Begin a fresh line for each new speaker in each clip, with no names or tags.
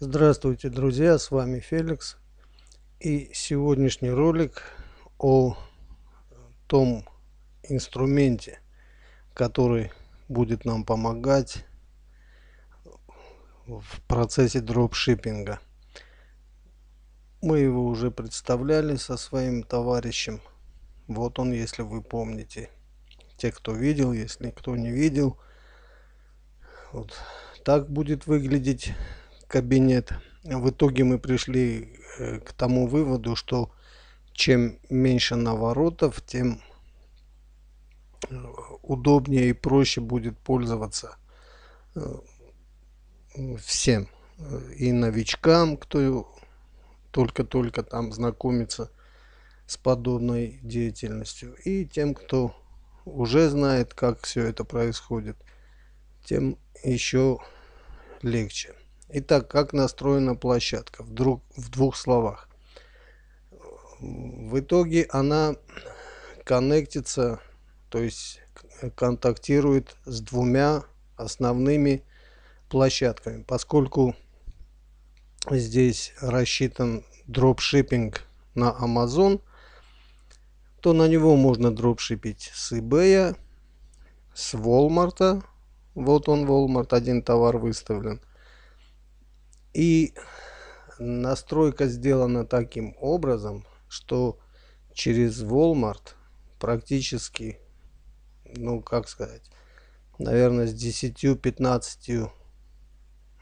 Здравствуйте, друзья! С вами Феликс. И сегодняшний ролик о том инструменте, который будет нам помогать в процессе дропшиппинга. Мы его уже представляли со своим товарищем. Вот он, если вы помните. Те, кто видел, если кто не видел. Вот так будет выглядеть кабинет. В итоге мы пришли э, к тому выводу, что чем меньше наворотов, тем э, удобнее и проще будет пользоваться э, всем. И новичкам, кто только-только там знакомится с подобной деятельностью, и тем, кто уже знает, как все это происходит, тем еще легче. Итак, как настроена площадка? Вдруг, в двух словах. В итоге она коннектится, то есть контактирует с двумя основными площадками, поскольку здесь рассчитан дропшиппинг на Amazon, то на него можно дропшипить с eBay, с Walmart. Вот он Walmart, один товар выставлен – и настройка сделана таким образом, что через Walmart практически, ну как сказать, наверное, с 10-15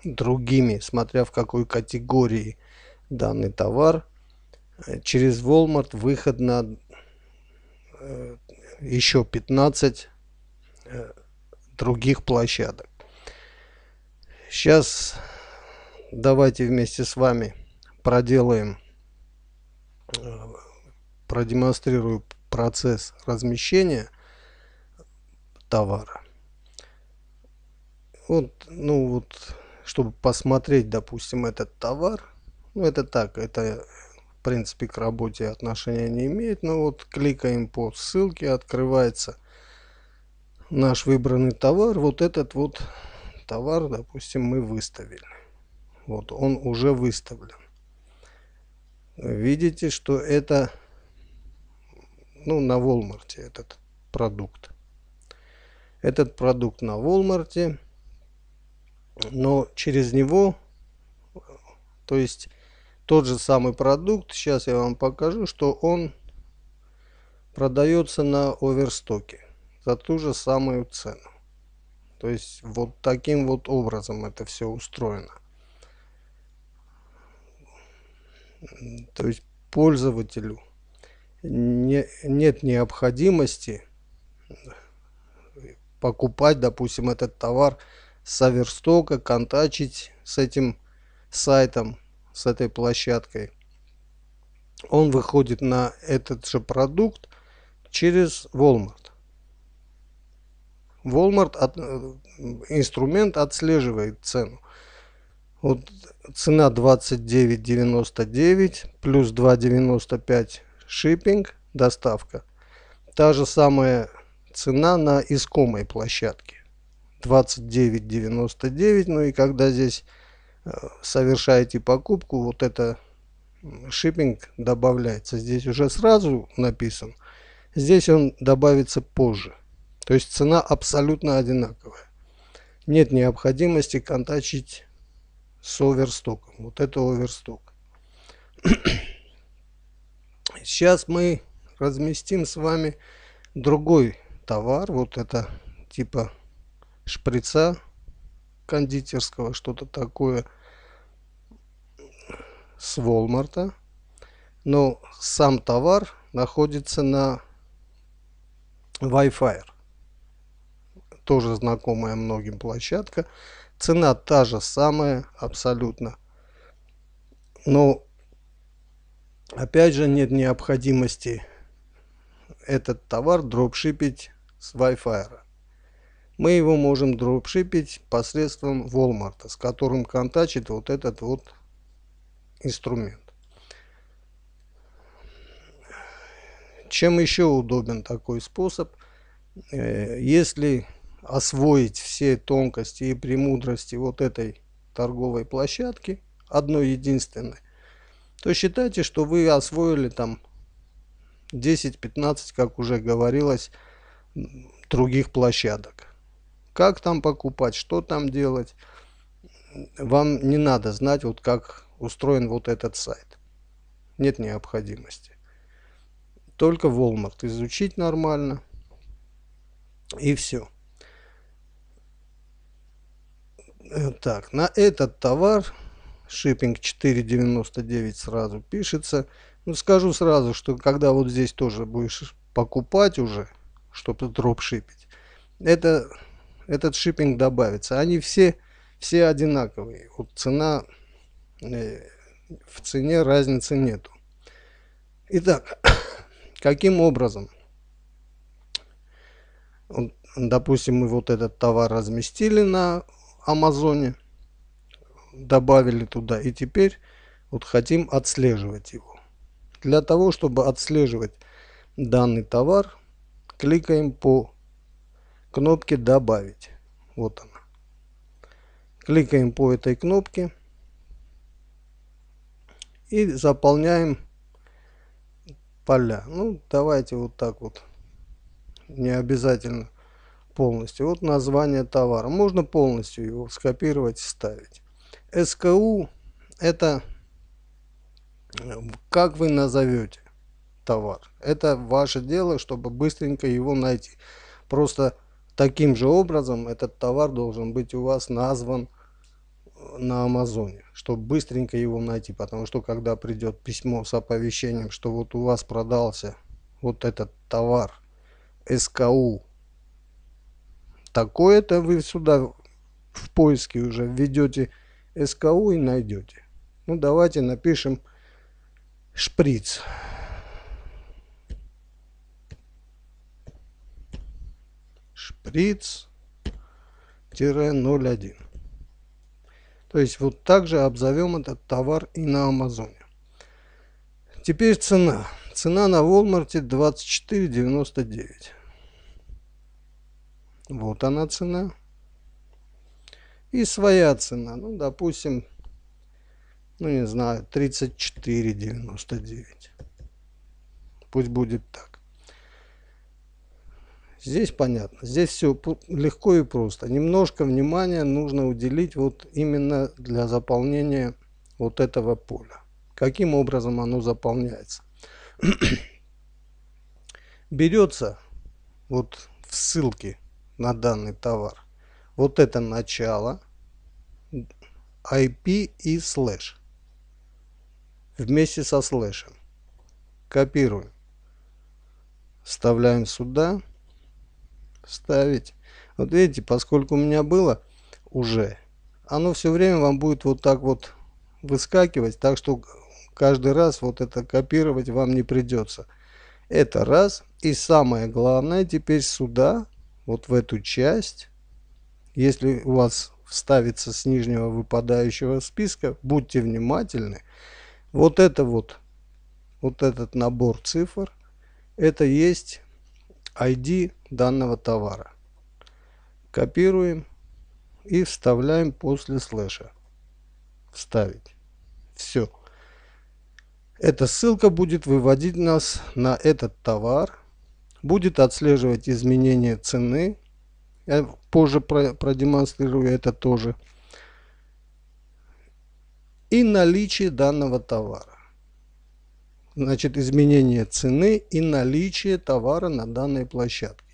другими, смотря в какой категории данный товар, э, через Walmart выход на э, еще 15 э, других площадок. Сейчас давайте вместе с вами проделаем, э, продемонстрирую процесс размещения товара. Вот, ну вот, чтобы посмотреть, допустим, этот товар, ну это так, это в принципе к работе отношения не имеет, но вот кликаем по ссылке, открывается наш выбранный товар, вот этот вот товар, допустим, мы выставили. Вот он уже выставлен. Видите, что это ну, на Волмарте этот продукт. Этот продукт на Волмарте, но через него, то есть тот же самый продукт, сейчас я вам покажу, что он продается на оверстоке за ту же самую цену. То есть вот таким вот образом это все устроено. То есть пользователю не, нет необходимости покупать, допустим, этот товар с Аверстока, контачить с этим сайтом, с этой площадкой. Он выходит на этот же продукт через Walmart. Walmart от, э, инструмент отслеживает цену. Вот цена 29.99 плюс 2.95 шиппинг, доставка. Та же самая цена на искомой площадке. 29.99. Ну и когда здесь э, совершаете покупку, вот это шиппинг добавляется. Здесь уже сразу написан. Здесь он добавится позже. То есть цена абсолютно одинаковая. Нет необходимости контачить с оверстоком. Вот это оверсток. Сейчас мы разместим с вами другой товар. Вот это типа шприца кондитерского, что-то такое с Волмарта. Но сам товар находится на Wi-Fi. Тоже знакомая многим площадка. Цена та же самая абсолютно. Но опять же нет необходимости этот товар дропшипить с Wi-Fi. Мы его можем дропшипить посредством Walmart, с которым контачит вот этот вот инструмент. Чем еще удобен такой способ? Э, если освоить все тонкости и премудрости вот этой торговой площадки, одной единственной, то считайте, что вы освоили там 10-15, как уже говорилось, других площадок. Как там покупать, что там делать, вам не надо знать, вот как устроен вот этот сайт. Нет необходимости. Только Walmart изучить нормально и все. Так, на этот товар шиппинг 4.99 сразу пишется. Но ну, скажу сразу, что когда вот здесь тоже будешь покупать уже, чтобы дроп дропшипить, это, этот шипинг добавится. Они все, все одинаковые. Вот цена, э, в цене разницы нету. Итак, каким образом? допустим, мы вот этот товар разместили на Амазоне, добавили туда и теперь вот хотим отслеживать его. Для того, чтобы отслеживать данный товар, кликаем по кнопке «Добавить». Вот она. Кликаем по этой кнопке и заполняем поля. Ну, давайте вот так вот. Не обязательно полностью. Вот название товара. Можно полностью его скопировать и ставить. СКУ это как вы назовете товар. Это ваше дело, чтобы быстренько его найти. Просто таким же образом этот товар должен быть у вас назван э, на Амазоне, чтобы быстренько его найти. Потому что когда придет письмо с оповещением, что вот у вас продался вот этот товар СКУ Такое-то вы сюда в поиске уже введете СКУ и найдете. Ну давайте напишем шприц. Шприц 01. То есть вот так же обзовем этот товар и на Амазоне. Теперь цена. Цена на Walmart 24,99. Вот она цена. И своя цена. Ну, допустим, ну не знаю, 34,99. Пусть будет так. Здесь понятно. Здесь все легко и просто. Немножко внимания нужно уделить вот именно для заполнения вот этого поля. Каким образом оно заполняется? Берется вот в ссылке на данный товар. Вот это начало IP и слэш. Вместе со слэшем. Копируем. Вставляем сюда. ставить. Вот видите, поскольку у меня было уже, оно все время вам будет вот так вот выскакивать, так что каждый раз вот это копировать вам не придется. Это раз. И самое главное, теперь сюда вот в эту часть, если у вас вставится с нижнего выпадающего списка, будьте внимательны. Вот это вот, вот этот набор цифр, это есть ID данного товара. Копируем и вставляем после слэша. Вставить. Все. Эта ссылка будет выводить нас на этот товар – будет отслеживать изменения цены. Я позже продемонстрирую это тоже. И наличие данного товара. Значит, изменение цены и наличие товара на данной площадке.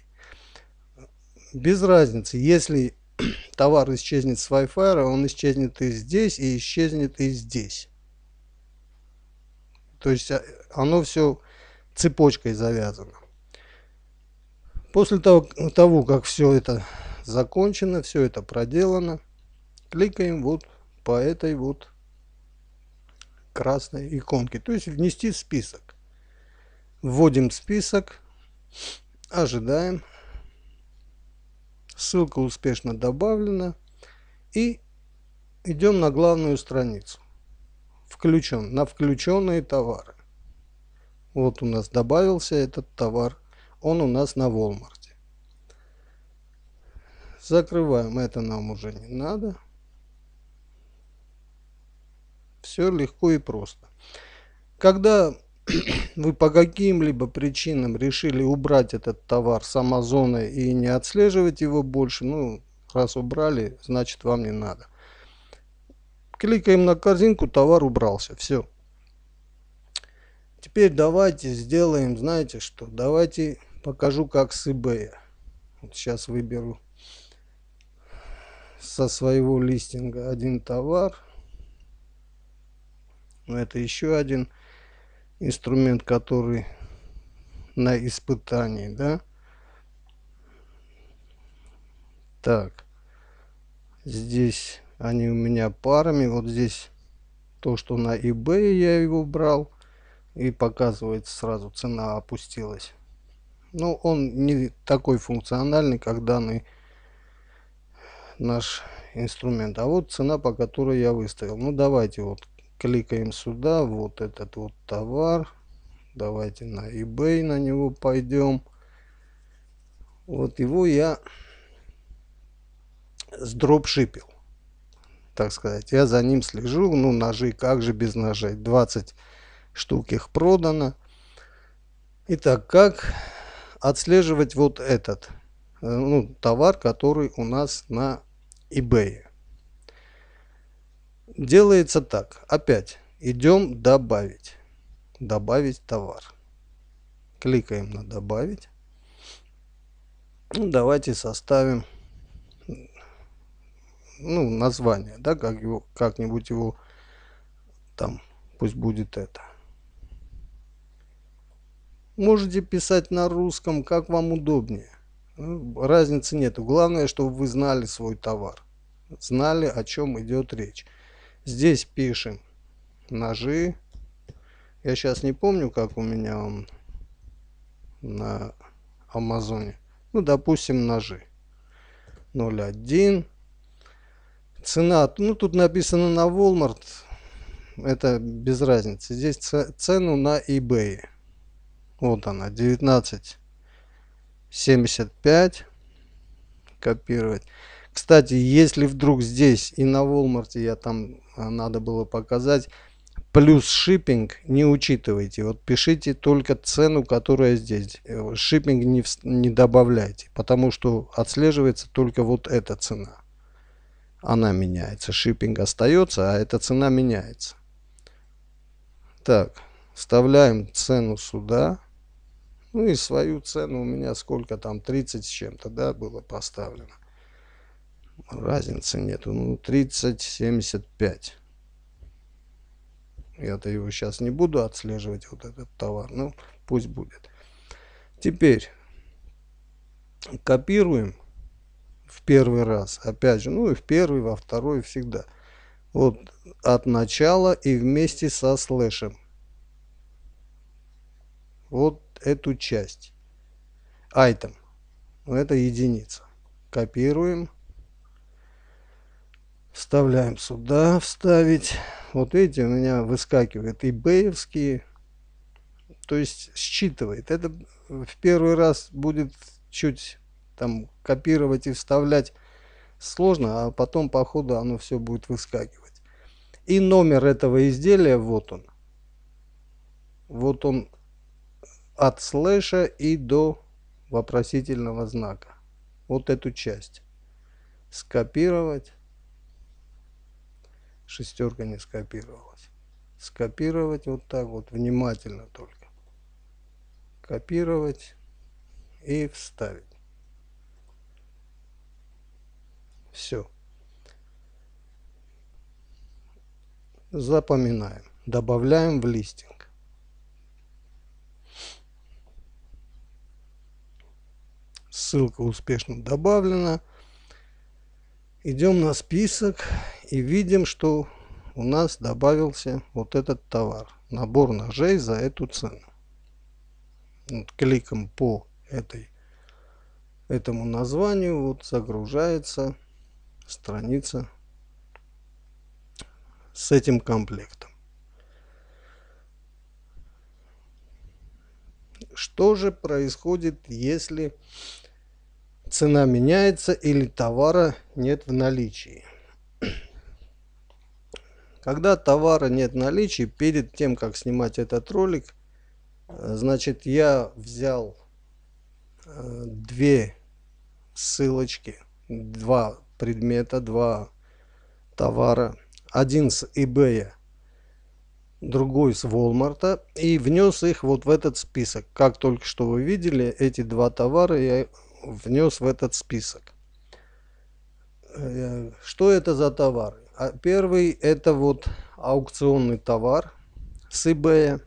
Без разницы, если товар исчезнет с Wi-Fi, он исчезнет и здесь, и исчезнет и здесь. То есть а, оно все цепочкой завязано. После того, того, как все это закончено, все это проделано, кликаем вот по этой вот красной иконке. То есть внести список. Вводим список, ожидаем. Ссылка успешно добавлена. И идем на главную страницу. Включен, на включенные товары. Вот у нас добавился этот товар он у нас на Волмарте. Закрываем. Это нам уже не надо. Все легко и просто. Когда вы по каким-либо причинам решили убрать этот товар с Амазона и не отслеживать его больше, ну, раз убрали, значит вам не надо. Кликаем на корзинку, товар убрался, все. Теперь давайте сделаем, знаете что, давайте покажу как с ebay сейчас выберу со своего листинга один товар это еще один инструмент который на испытании да так здесь они у меня парами вот здесь то что на ebay я его брал и показывает сразу цена опустилась ну, он не такой функциональный, как данный наш инструмент. А вот цена, по которой я выставил. Ну, давайте вот кликаем сюда, вот этот вот товар. Давайте на eBay на него пойдем. Вот его я с сдропшипил, так сказать. Я за ним слежу. Ну, ножи, как же без ножей. 20 штук их продано. Итак, как отслеживать вот этот э, ну, товар, который у нас на eBay. Делается так. Опять идем добавить. Добавить товар. Кликаем на добавить. Ну, давайте составим ну, название, да, как его, как-нибудь его там, пусть будет это. Можете писать на русском, как вам удобнее. Ну, разницы нет. Главное, чтобы вы знали свой товар. Знали, о чем идет речь. Здесь пишем ножи. Я сейчас не помню, как у меня он на Амазоне. Ну, допустим, ножи. 0.1. Цена. Ну, тут написано на Walmart. Это без разницы. Здесь цену на eBay вот она 1975 копировать кстати если вдруг здесь и на Walmart я там а, надо было показать плюс шиппинг не учитывайте вот пишите только цену которая здесь э, шиппинг не, не добавляйте потому что отслеживается только вот эта цена она меняется шиппинг остается а эта цена меняется так вставляем цену сюда ну и свою цену у меня сколько там, 30 с чем-то, да, было поставлено. Разницы нету, ну 30, 75. Я-то его сейчас не буду отслеживать, вот этот товар, ну пусть будет. Теперь копируем в первый раз, опять же, ну и в первый, во второй всегда. Вот от начала и вместе со слэшем. Вот эту часть. Item. Ну, это единица. Копируем. Вставляем сюда, вставить. Вот видите, у меня выскакивает и беевские. То есть считывает. Это в первый раз будет чуть там копировать и вставлять сложно, а потом по ходу оно все будет выскакивать. И номер этого изделия, вот он. Вот он от слэша и до вопросительного знака. Вот эту часть. Скопировать. Шестерка не скопировалась. Скопировать вот так вот, внимательно только. Копировать и вставить. Все. Запоминаем. Добавляем в листинг. Ссылка успешно добавлена. Идем на список и видим, что у нас добавился вот этот товар. Набор ножей за эту цену. Вот кликом по этой, этому названию вот загружается страница с этим комплектом. Что же происходит, если цена меняется или товара нет в наличии. Когда товара нет в наличии, перед тем, как снимать этот ролик, э, значит, я взял э, две ссылочки, два предмета, два товара. Один с eBay, другой с Walmart. И внес их вот в этот список. Как только что вы видели, эти два товара я внес в этот список. Э, что это за товары? А, первый это вот аукционный товар с eBay.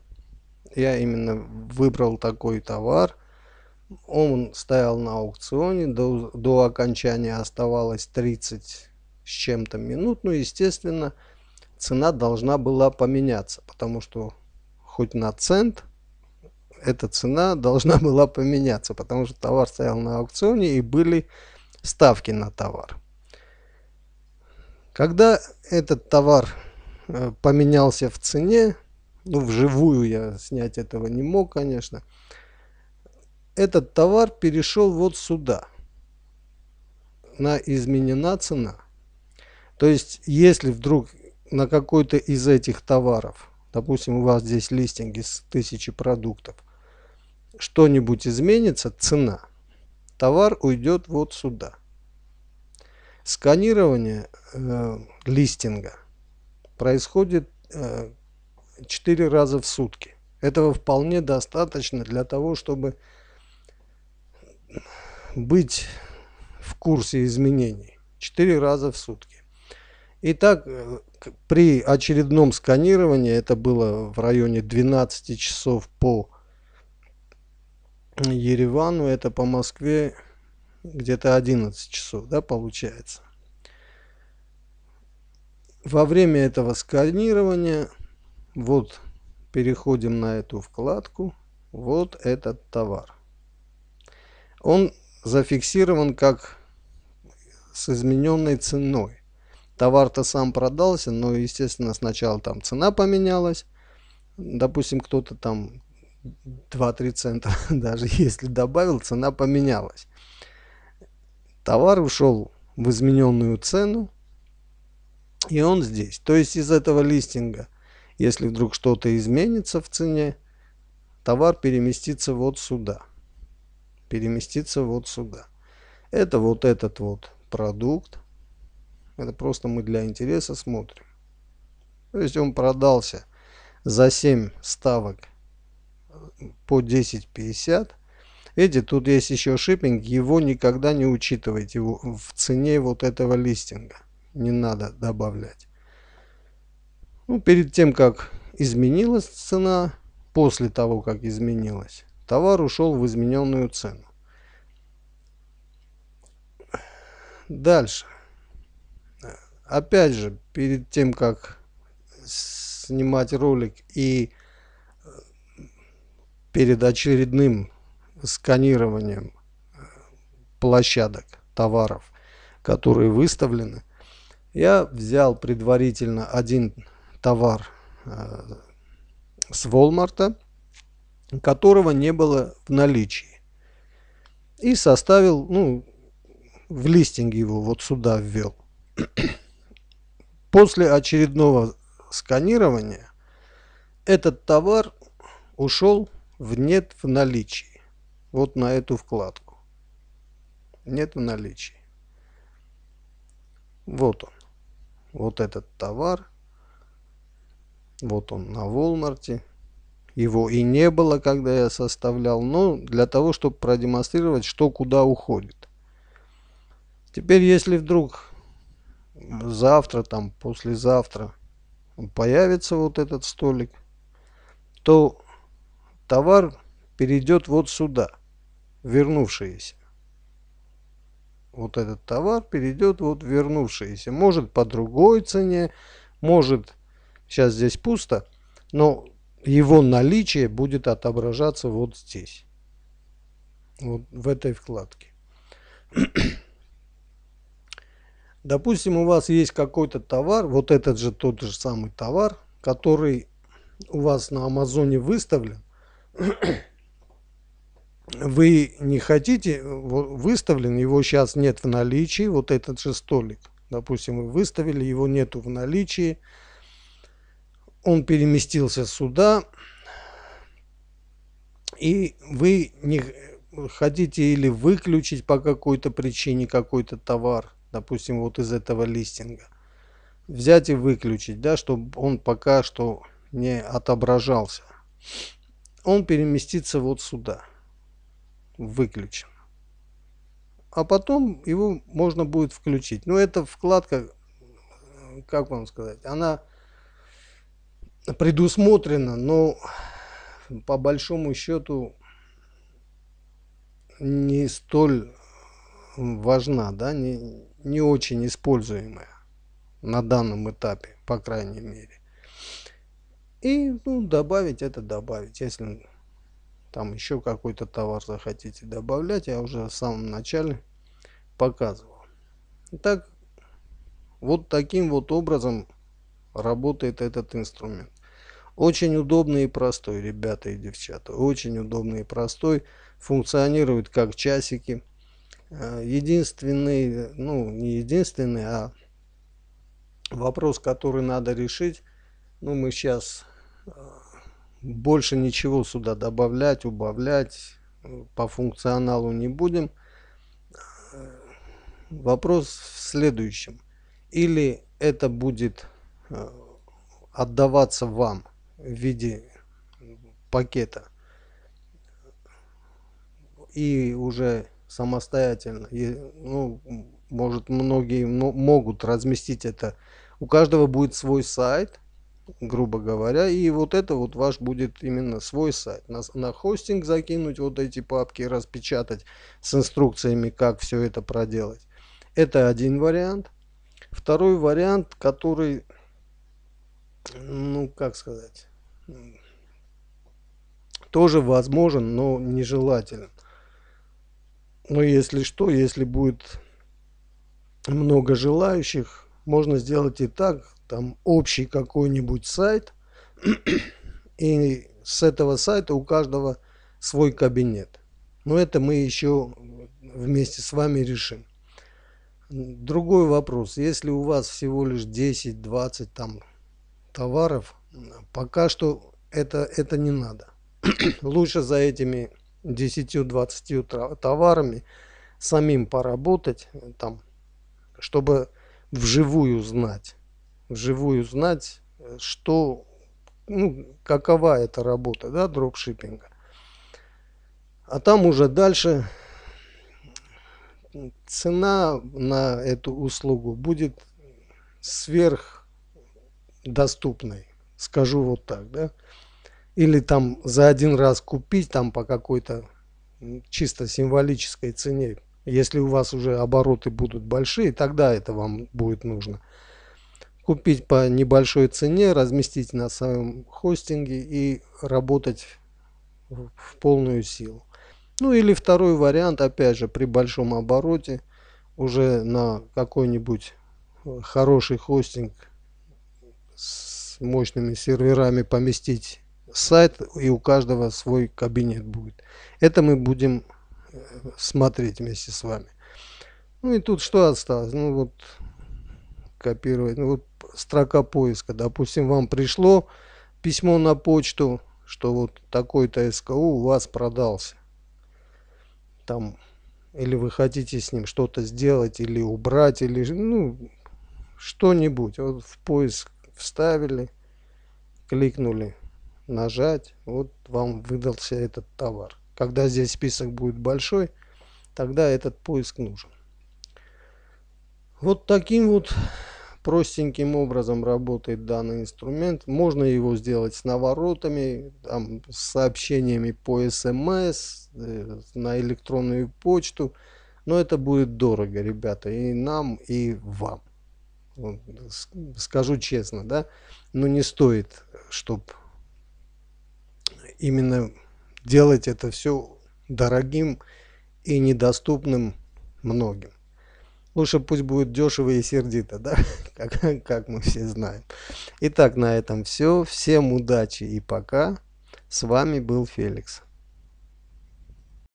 Я именно выбрал такой товар. Он стоял на аукционе, до, до окончания оставалось 30 с чем-то минут. Ну, естественно, цена должна была поменяться, потому что хоть на цент – эта цена должна была поменяться, потому что товар стоял на аукционе и были ставки на товар. Когда этот товар э, поменялся в цене, ну, вживую я снять этого не мог, конечно, этот товар перешел вот сюда. На изменена цена. То есть, если вдруг на какой-то из этих товаров, допустим, у вас здесь листинг из тысячи продуктов – что-нибудь изменится, цена. Товар уйдет вот сюда. Сканирование э, листинга происходит э, 4 раза в сутки. Этого вполне достаточно для того, чтобы быть в курсе изменений. 4 раза в сутки. Итак, э, при очередном сканировании, это было в районе 12 часов по Еревану это по Москве где-то 11 часов, да, получается. Во время этого сканирования, вот, переходим на эту вкладку, вот этот товар. Он зафиксирован как с измененной ценой. Товар-то сам продался, но, естественно, сначала там цена поменялась. Допустим, кто-то там 2-3 цента даже если добавил, цена поменялась. Товар ушел в измененную цену, и он здесь. То есть из этого листинга, если вдруг что-то изменится в цене, товар переместится вот сюда. Переместится вот сюда. Это вот этот вот продукт. Это просто мы для интереса смотрим. То есть он продался за 7 ставок по 10.50. Видите, тут есть еще шиппинг, его никогда не учитывайте в цене вот этого листинга. Не надо добавлять. Ну, перед тем, как изменилась цена, после того, как изменилась, товар ушел в измененную цену. Дальше. Опять же, перед тем, как снимать ролик и перед очередным сканированием э, площадок товаров, которые выставлены, я взял предварительно один товар э, с Walmart, которого не было в наличии. И составил, ну, в листинг его вот сюда ввел. После очередного сканирования этот товар ушел в нет в наличии. Вот на эту вкладку. Нет в наличии. Вот он. Вот этот товар. Вот он на Волмарте. Его и не было, когда я составлял, но для того, чтобы продемонстрировать, что куда уходит. Теперь, если вдруг завтра, там, послезавтра появится вот этот столик, то товар перейдет вот сюда, вернувшиеся. Вот этот товар перейдет вот вернувшиеся. Может по другой цене, может сейчас здесь пусто, но его наличие будет отображаться вот здесь, вот в этой вкладке. Допустим, у вас есть какой-то товар, вот этот же тот же самый товар, который у вас на Амазоне выставлен, вы не хотите, выставлен, его сейчас нет в наличии, вот этот же столик, допустим, вы выставили, его нету в наличии, он переместился сюда, и вы не хотите или выключить по какой-то причине какой-то товар, допустим, вот из этого листинга, взять и выключить, да, чтобы он пока что не отображался он переместится вот сюда. выключен. А потом его можно будет включить. Но эта вкладка, как вам сказать, она предусмотрена, но по большому счету не столь важна, да, не, не очень используемая на данном этапе, по крайней мере. И ну, добавить это добавить. Если там еще какой-то товар захотите добавлять, я уже в самом начале показывал. так вот таким вот образом работает этот инструмент. Очень удобный и простой, ребята и девчата. Очень удобный и простой. Функционирует как часики. Э, единственный, ну не единственный, а вопрос, который надо решить. Ну мы сейчас больше ничего сюда добавлять, убавлять э, по функционалу не будем. Вопрос в следующем. Или это будет э, отдаваться вам в виде пакета и уже самостоятельно, и, ну, может многие могут разместить это. У каждого будет свой сайт, грубо говоря. И вот это вот ваш будет именно свой сайт. На, на хостинг закинуть вот эти папки, распечатать с инструкциями, как все это проделать. Это один вариант. Второй вариант, который, ну как сказать, тоже возможен, но нежелателен. Но если что, если будет много желающих, можно сделать и так, там общий какой-нибудь сайт, и с этого сайта у каждого свой кабинет. Но это мы еще вместе с вами решим. Другой вопрос. Если у вас всего лишь 10-20 там товаров, пока что это, это не надо. Лучше за этими 10-20 товарами самим поработать, там, чтобы вживую знать, вживую знать, э, что, ну, какова эта работа, да, дропшиппинга. А там уже дальше цена на эту услугу будет сверхдоступной, скажу вот так, да. Или там за один раз купить там по какой-то чисто символической цене если у вас уже обороты будут большие, тогда это вам будет нужно. Купить по небольшой цене, разместить на своем хостинге и работать в полную силу. Ну или второй вариант, опять же, при большом обороте, уже на какой-нибудь э, хороший хостинг с мощными серверами поместить сайт и у каждого свой кабинет будет. Это мы будем смотреть вместе с вами. Ну и тут что осталось? Ну вот копировать. Ну вот строка поиска. Допустим, вам пришло письмо на почту, что вот такой-то СКУ у вас продался. Там или вы хотите с ним что-то сделать, или убрать, или ну, что-нибудь. Вот в поиск вставили, кликнули нажать, вот вам выдался этот товар. Когда здесь список будет большой, тогда этот поиск нужен. Вот таким вот простеньким образом работает данный инструмент. Можно его сделать с наворотами, там, с сообщениями по смс, э, на электронную почту. Но это будет дорого, ребята, и нам, и вам. скажу честно, да, но не стоит, чтобы именно делать это все дорогим и недоступным многим. Лучше пусть будет дешево и сердито, да, как, как мы все знаем. Итак, на этом все. Всем удачи и пока. С вами был Феликс.